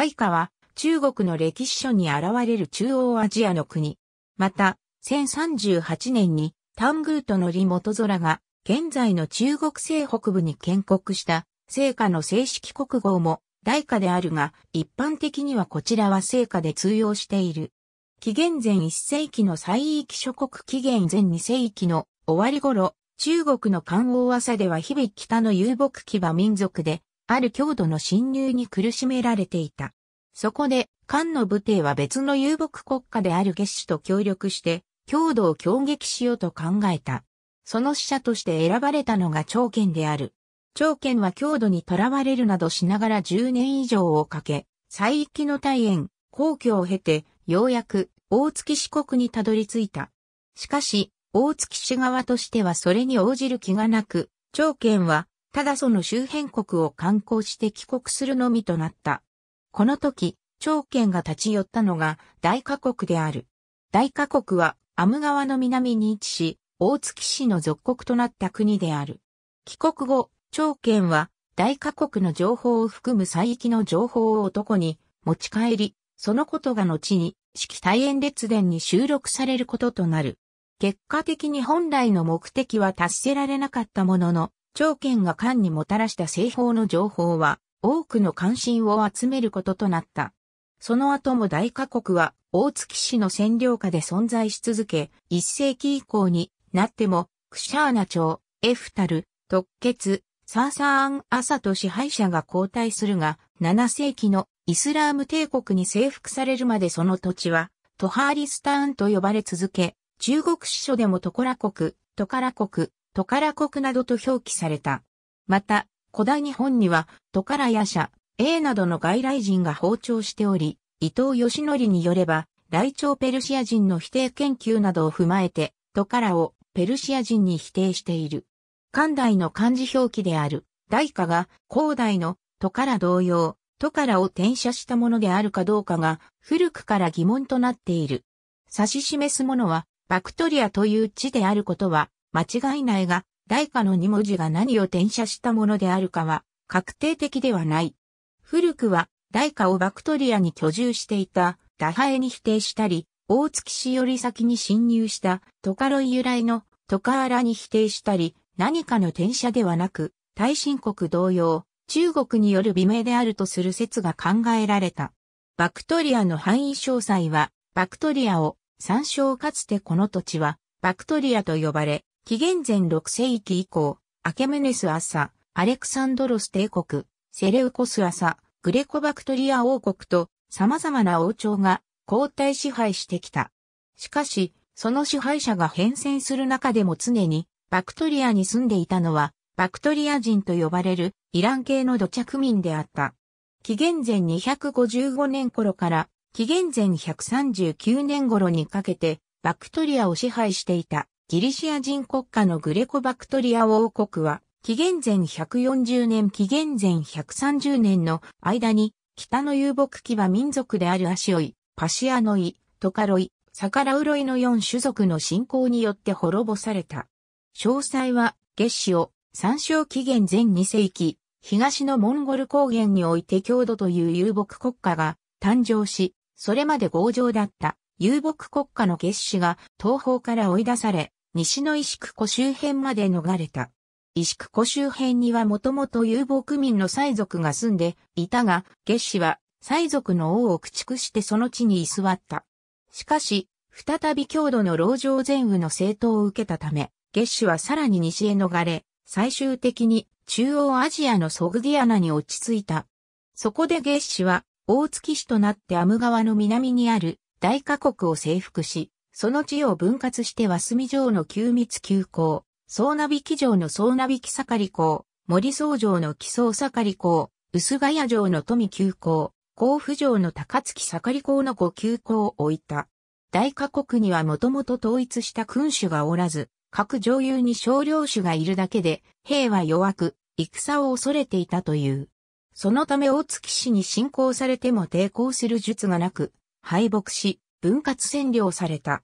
大化は中国の歴史書に現れる中央アジアの国。また、1038年にグ宮との李元空が現在の中国西北部に建国した聖火の正式国号も大化であるが、一般的にはこちらは聖火で通用している。紀元前1世紀の西域諸国紀元前2世紀の終わり頃、中国の漢王朝では日々北の遊牧騎馬民族で、ある郷土の侵入に苦しめられていた。そこで、漢の武帝は別の遊牧国家である月死と協力して、強度を強撃しようと考えた。その使者として選ばれたのが長剣である。長剣は強度にとらわれるなどしながら10年以上をかけ、最域の大縁、皇居を経て、ようやく大月四国にたどり着いた。しかし、大月市側としてはそれに応じる気がなく、長剣は、ただその周辺国を観光して帰国するのみとなった。この時、長剣が立ち寄ったのが大河国である。大河国は、アム川の南に位置し、大月市の属国となった国である。帰国後、長剣は、大河国の情報を含む最域の情報を男に持ち帰り、そのことが後に、式大演列伝に収録されることとなる。結果的に本来の目的は達せられなかったものの、長剣が漢にもたらした西方の情報は、多くの関心を集めることとなった。その後も大火国は大月市の占領下で存在し続け、一世紀以降になっても、クシャーナ朝、エフタル、特決、サーサーン・アサと支配者が交代するが、7世紀のイスラーム帝国に征服されるまでその土地は、トハーリスターンと呼ばれ続け、中国史書でもトコラ国、トカラ国、トカラ国などと表記された。また、古代日本には、トカラや社、A などの外来人が包丁しており、伊藤義則によれば、来朝ペルシア人の否定研究などを踏まえて、トカラをペルシア人に否定している。漢代の漢字表記である、大化が、高代のトカラ同様、トカラを転写したものであるかどうかが、古くから疑問となっている。指し示すものは、バクトリアという地であることは、間違いないが、大化の二文字が何を転写したものであるかは確定的ではない。古くは大化をバクトリアに居住していたダハエに否定したり、大月市より先に侵入したトカロイ由来のトカーラに否定したり、何かの転写ではなく、大神国同様、中国による美名であるとする説が考えられた。バクトリアの範囲詳細は、バクトリアを参照かつてこの土地は、バクトリアと呼ばれ、紀元前6世紀以降、アケメネス朝、アレクサンドロス帝国、セレウコス朝、グレコバクトリア王国と様々な王朝が交代支配してきた。しかし、その支配者が変遷する中でも常にバクトリアに住んでいたのは、バクトリア人と呼ばれるイラン系の土着民であった。紀元前255年頃から紀元前139年頃にかけてバクトリアを支配していたギリシア人国家のグレコバクトリア王国は、紀元前140年紀元前130年の間に、北の遊牧騎馬民族であるアシオイ、パシアノイ、トカロイ、サカラウロイの4種族の侵攻によって滅ぼされた。詳細は、月史を、参照紀元前2世紀、東のモンゴル高原において郷土という遊牧国家が誕生し、それまで強情だった遊牧国家の月史が東方から追い出され、西の石久湖周辺まで逃れた。石久湖周辺にはもともと遊牧民の祭族が住んでいたが、月氏は祭族の王を駆逐してその地に居座った。しかし、再び郷土の老城前雨の政党を受けたため、月氏はさらに西へ逃れ、最終的に中央アジアのソグディアナに落ち着いた。そこで月氏は大月氏となってアム川の南にある大河国を征服し、その地を分割しては隅城の旧密旧港、総名引城の総名引盛り港、森総城の木総盛り港、薄ヶ谷城の富旧港、甲府城の高槻盛り港の5旧港を置いた。大家国にはもともと統一した君主がおらず、各上流に少量種がいるだけで、兵は弱く、戦を恐れていたという。そのため大月氏に侵攻されても抵抗する術がなく、敗北し、分割占領された。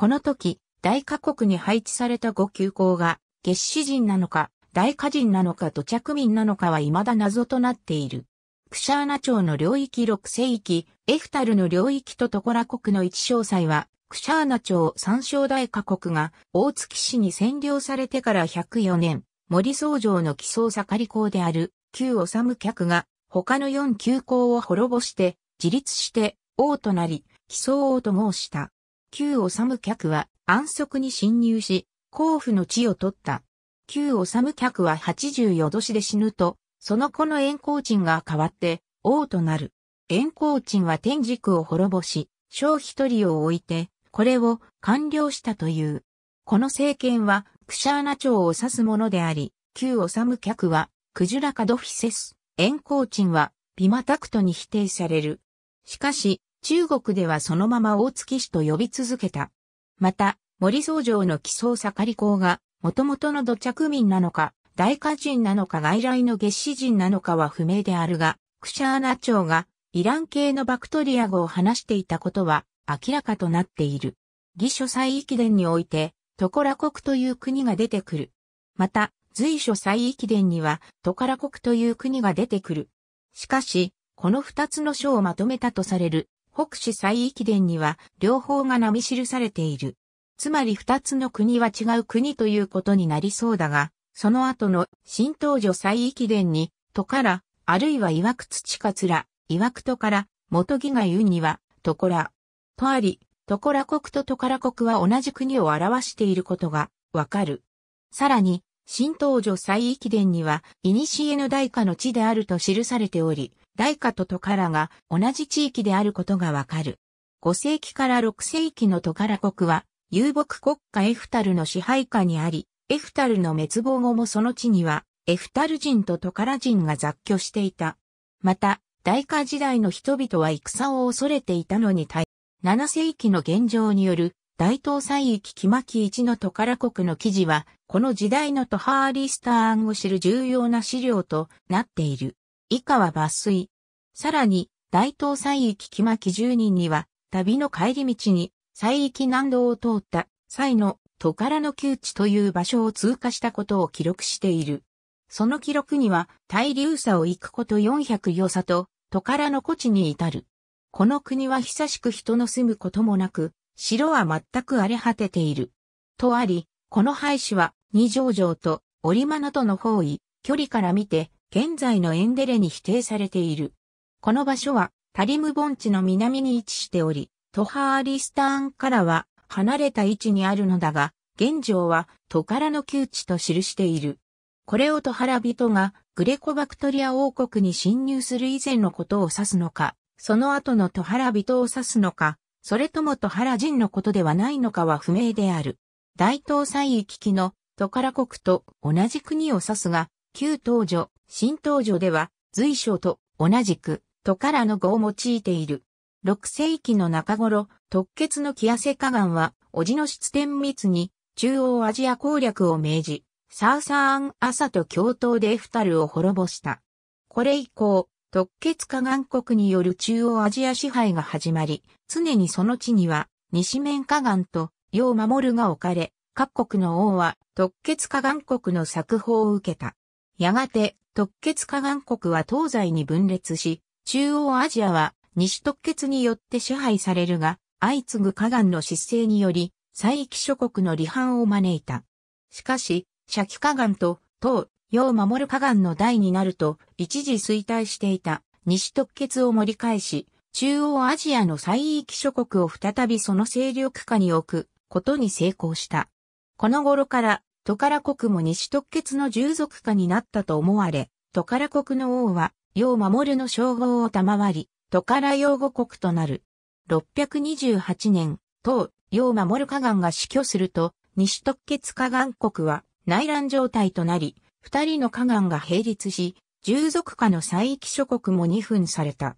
この時、大火国に配置された5急行が、月子人なのか、大火人なのか土着民なのかは未だ謎となっている。クシャーナ町の領域6世紀、エフタルの領域とトコラ国の一詳細は、クシャーナ町三省大火国が大月市に占領されてから104年、森総城の基礎盛り校である旧治客が他の4旧校を滅ぼして自立して王となり、奇想王と申した。旧治客は安息に侵入し、甲府の地を取った。旧治客は84年で死ぬと、その子の炎光鎮が変わって王となる。炎光鎮は天軸を滅ぼし、小一人を置いて、これを完了したという。この政権は、クシャーナ朝を指すものであり、旧治客は、クジュラカドフィセス、炎光鎮は、ビマタクトに否定される。しかし、中国ではそのまま大月氏と呼び続けた。また、森総城の奇想盛り公が、もともとの土着民なのか、大化人なのか外来の月子人なのかは不明であるが、クシャーナ朝がイラン系のバクトリア語を話していたことは明らかとなっている。義書祭域伝において、トコラ国という国が出てくる。また、随所祭域伝には、トカラ国という国が出てくる。しかし、この二つの書をまとめたとされる、北市西域伝には両方が並記されている。つまり二つの国は違う国ということになりそうだが、その後の新東女西域伝に、都から、あるいは曰く土かつら、曰くとから、元木が言うには、とこら。とあり、とこら国とトから国は同じ国を表していることが、わかる。さらに、新東女西域伝には、古の大化の地であると記されており、大化とトカラが同じ地域であることがわかる。5世紀から6世紀のトカラ国は、遊牧国家エフタルの支配下にあり、エフタルの滅亡後もその地には、エフタル人とトカラ人が雑居していた。また、大化時代の人々は戦を恐れていたのに対、7世紀の現状による大東西域木巻一のトカラ国の記事は、この時代のトハーリスターンを知る重要な資料となっている。以下は抜粋。さらに、大東西域木巻住人には、旅の帰り道に、西域南道を通った際のトカラの窮地という場所を通過したことを記録している。その記録には、大流差を行くこと400余差と、トカラの古地に至る。この国は久しく人の住むこともなく、城は全く荒れ果てている。とあり、この廃止は、二条城と、折間などの方位、距離から見て、現在のエンデレに否定されている。この場所はタリム盆地の南に位置しており、トハーリスターンからは離れた位置にあるのだが、現状はトカラの旧地と記している。これをトハラ人がグレコバクトリア王国に侵入する以前のことを指すのか、その後のトハラ人を指すのか、それともトハラ人のことではないのかは不明である。大東西域機のトカラ国と同じ国を指すが、旧東女、新登場では随所と同じく都からの語を用いている。6世紀の中頃、特決の木汗河岸は、おじの出典密に中央アジア攻略を命じ、サウサーン・アサと共闘でエフタルを滅ぼした。これ以降、特決河岸国による中央アジア支配が始まり、常にその地には、西面河岸と、要守るが置かれ、各国の王は、特決河岸国の作法を受けた。やがて、特決化岩国は東西に分裂し、中央アジアは西特決によって支配されるが、相次ぐ河岸の失勢により、西域諸国の離反を招いた。しかし、シャキ河岸と東洋守る河岸の代になると、一時衰退していた西特決を盛り返し、中央アジアの西域諸国を再びその勢力下に置くことに成功した。この頃からトカラ国も西突厥の従属下になったと思われ、トカラ国の王は、楊守の称号を賜り、トカラ用護国となる。628年、当、楊守河岸が死去すると、西突厥河岸国は内乱状態となり、二人の河岸が並立し、従属下の西域諸国も二分された。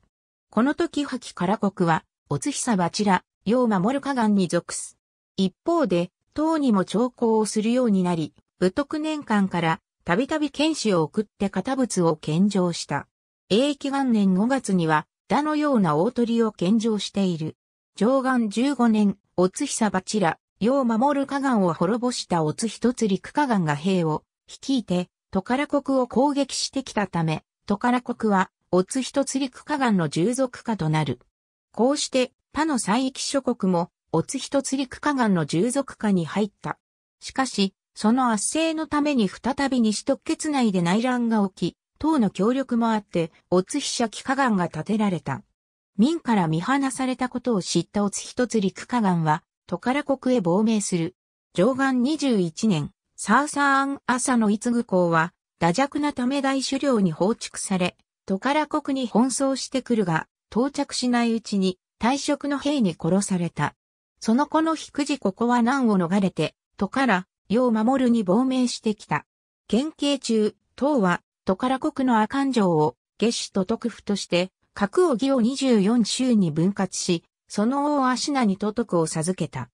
この時破棄ラ国は、おつひさばちら、楊守河岸に属す。一方で、党にも調校をするようになり、武徳年間からたびたび剣士を送って堅物を献上した。永紀元年5月には、田のような大鳥を献上している。上岸15年、おつひさばちら、世を守る河岸を滅ぼしたおつ一つ陸河岸が兵を率いて、トカラ国を攻撃してきたため、トカラ国は、おつ一つ陸河岸の従属下となる。こうして、他の西域諸国も、オツヒトツリク河岸の従属下に入った。しかし、その圧政のために再び西特決内で内乱が起き、党の協力もあって、オツヒシャキ河岸が建てられた。民から見放されたことを知ったオツヒトツリク河岸は、トカラ国へ亡命する。上岸21年、サーサーン朝のツ愚公は、打弱なため大狩猟に放逐され、トカラ国に奔走してくるが、到着しないうちに、退職の兵に殺された。その子の引くじここは難を逃れて、都から、世を守るに亡命してきた。県警中、党は、都から国の阿寒城を、下手と徳府として、格を義を24州に分割し、その王足名に都徳を授けた。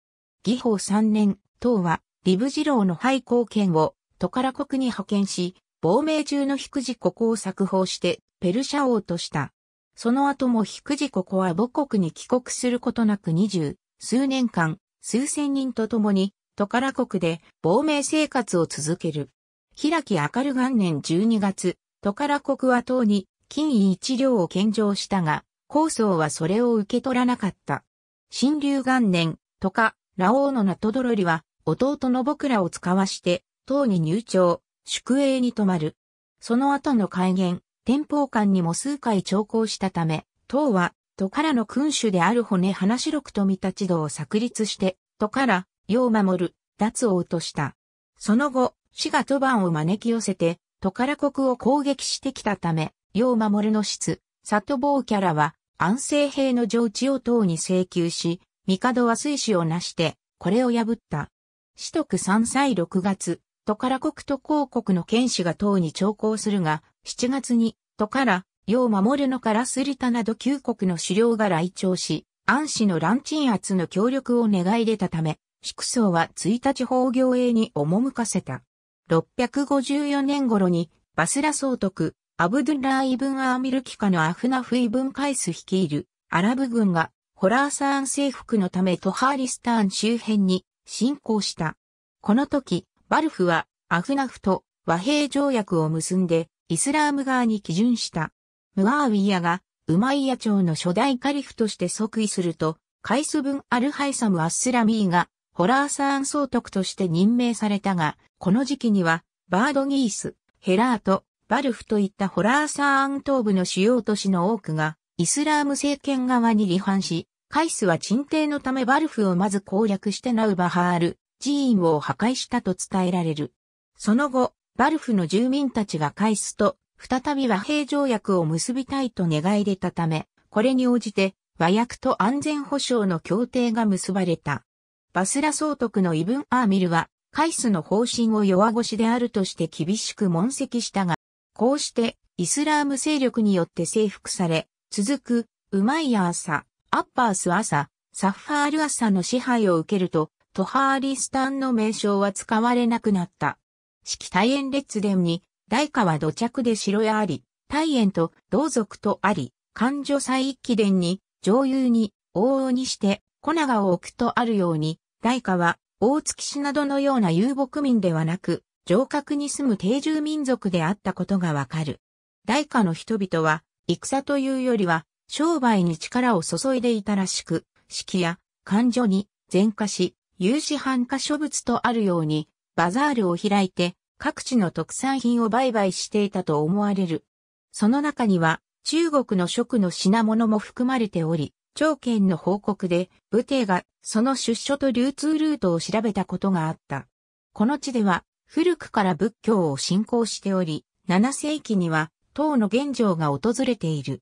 義法3年、党は、リブ次郎の廃校権を、都から国に派遣し、亡命中の引くじここを作法して、ペルシャ王とした。その後も引くじここは母国に帰国することなく20、数年間、数千人と共に、トカラ国で亡命生活を続ける。開き明る元年12月、トカラ国は党に金位一両を献上したが、高僧はそれを受け取らなかった。新流元年、トカ、ラオのナトドロリは、弟の僕らを使わして、党に入庁、宿営に泊まる。その後の改元、天保館にも数回徴行したため、党は都からの君主である骨花白く富立道を作立して、都から、世を守る、脱を落とした。その後、死が都番を招き寄せて、都から国を攻撃してきたため、世を守るの質、里坊キャラは、安政兵の上地を党に請求し、帝は水死を成して、これを破った。四徳三歳6月、都から国と広国の剣士が党に徴行するが、7月に、都から要守るのからスリタなど9国の首領が来庁し、安氏の乱鎮圧の協力を願い出たため、祝僧は1日法行営に赴かせた。654年頃に、バスラ総督、アブドゥラー・イブン・アーミルキカのアフナフ・イブン・カイス率いるアラブ軍がホラーサーン征服のためトハーリスターン周辺に侵攻した。この時、バルフはアフナフと和平条約を結んでイスラーム側に基準した。ムアーウィヤが、ウマイヤ朝の初代カリフとして即位すると、カイスブン・アルハイサム・アッスラミーが、ホラーサーン総督として任命されたが、この時期には、バードギース、ヘラート、バルフといったホラーサーン東部の主要都市の多くが、イスラーム政権側に離反し、カイスは鎮定のためバルフをまず攻略してナウバハール、寺院を破壊したと伝えられる。その後、バルフの住民たちがカイスと再び和平条約を結びたいと願い出たため、これに応じて和訳と安全保障の協定が結ばれた。バスラ総督のイブン・アーミルは、カイスの方針を弱腰であるとして厳しく問責したが、こうしてイスラーム勢力によって征服され、続くウマイヤーサ、アッパースアサ、サッファールアサの支配を受けると、トハーリスタンの名称は使われなくなった。式大演列伝に大化は土着で城屋あり、大円と同族とあり、勘女祭一期伝に、上遊に、往々にして、小長を置くとあるように、大化は、大月市などのような遊牧民ではなく、城郭に住む定住民族であったことがわかる。大化の人々は、戦というよりは、商売に力を注いでいたらしく、式や、勘女に、善化し、有志繁化諸物とあるように、バザールを開いて、各地の特産品を売買していたと思われる。その中には中国の食の品物も含まれており、長剣の報告で武帝がその出所と流通ルートを調べたことがあった。この地では古くから仏教を信仰しており、7世紀には唐の玄奘が訪れている。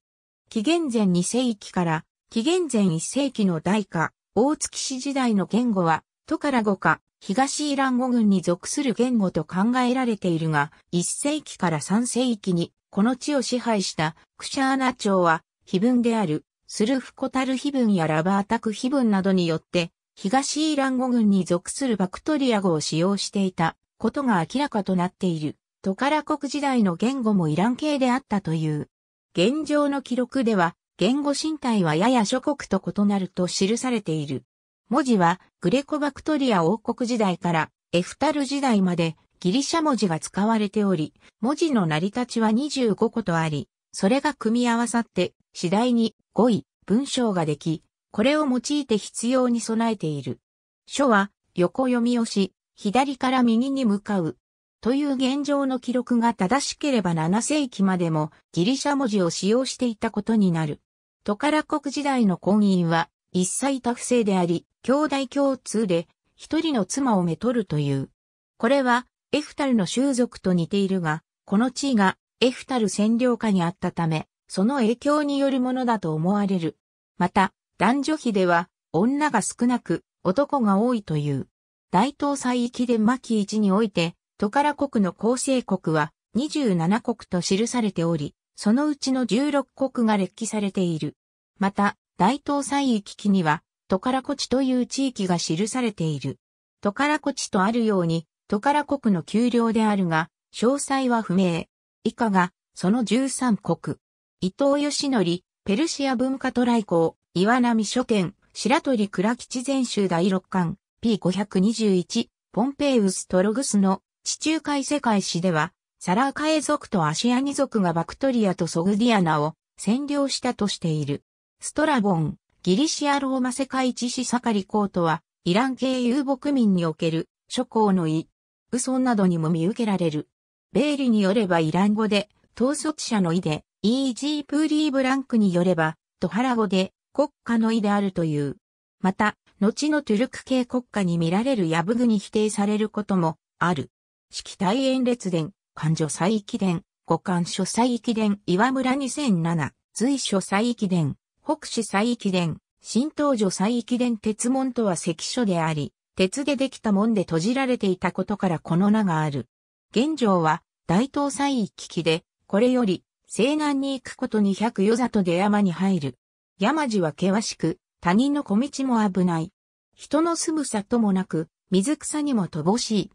紀元前2世紀から紀元前1世紀の大化、大月氏時代の言語は、都から語化、東イラン語群に属する言語と考えられているが、1世紀から3世紀にこの地を支配したクシャーナ朝は、碑文であるスルフコタル碑文やラバータク碑文などによって、東イラン語群に属するバクトリア語を使用していたことが明らかとなっている。トカラ国時代の言語もイラン系であったという。現状の記録では、言語身体はやや諸国と異なると記されている。文字はグレコバクトリア王国時代からエフタル時代までギリシャ文字が使われており、文字の成り立ちは25個とあり、それが組み合わさって次第に語彙、文章ができ、これを用いて必要に備えている。書は横読みをし、左から右に向かう。という現状の記録が正しければ7世紀までもギリシャ文字を使用していたことになる。トカラ国時代の婚姻は一妻多夫制であり、兄弟共通で、一人の妻をめとるという。これは、エフタルの習俗と似ているが、この地位がエフタル占領下にあったため、その影響によるものだと思われる。また、男女比では、女が少なく、男が多いという。大東西域で巻一において、トカラ国の構成国は27国と記されており、そのうちの16国が列記されている。また、大東西域記には、トカラコ地という地域が記されている。トカラコ地とあるように、トカラ国の丘陵であるが、詳細は不明。以下が、その13国。伊藤義則、ペルシア文化トライ公、岩波書店、白鳥倉吉全集第6巻、P521、ポンペイウス・トログスの地中海世界史では、サラーカエ族とアシアニ族がバクトリアとソグディアナを占領したとしている。ストラボン、ギリシアローマ世界一子サカリコートは、イラン系遊牧民における、諸侯の意、嘘などにも見受けられる。ベイリによればイラン語で、統率者の意で、イージープーリーブランクによれば、トハラ語で、国家の意であるという。また、後のトゥルク系国家に見られるヤブグに否定されることも、ある。式体演列伝、漢女祭域伝、五漢書祭域伝、岩村2007、随書祭域伝。北市西域伝、新東女西域伝鉄門とは関所であり、鉄でできた門で閉じられていたことからこの名がある。現状は、大東西域記で、これより、西南に行くこと200余里で山に入る。山路は険しく、他人の小道も危ない。人の住む里もなく、水草にも乏しい。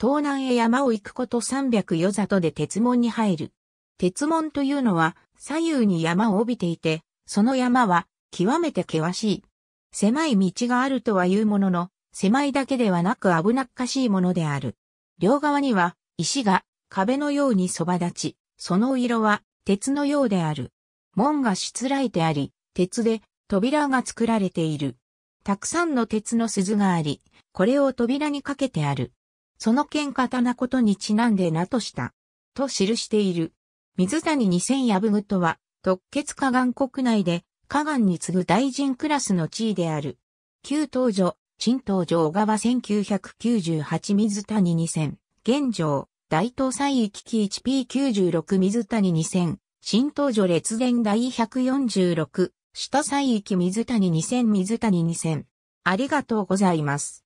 東南へ山を行くこと300余里で鉄門に入る。鉄門というのは、左右に山を帯びていて、その山は極めて険しい。狭い道があるとは言うものの、狭いだけではなく危なっかしいものである。両側には石が壁のようにそば立ち、その色は鉄のようである。門がしつらえてあり、鉄で扉が作られている。たくさんの鉄の鈴があり、これを扉にかけてある。その剣刀ことにちなんで名とした。と記している。水谷二千矢部とは、特決河岸国内で、河岸に次ぐ大臣クラスの地位である。旧東女、新東女小川1998水谷2000、現状、大東西域ー 1P96 水谷2000、新東女列伝第146、下西域水谷2000水谷2000。ありがとうございます。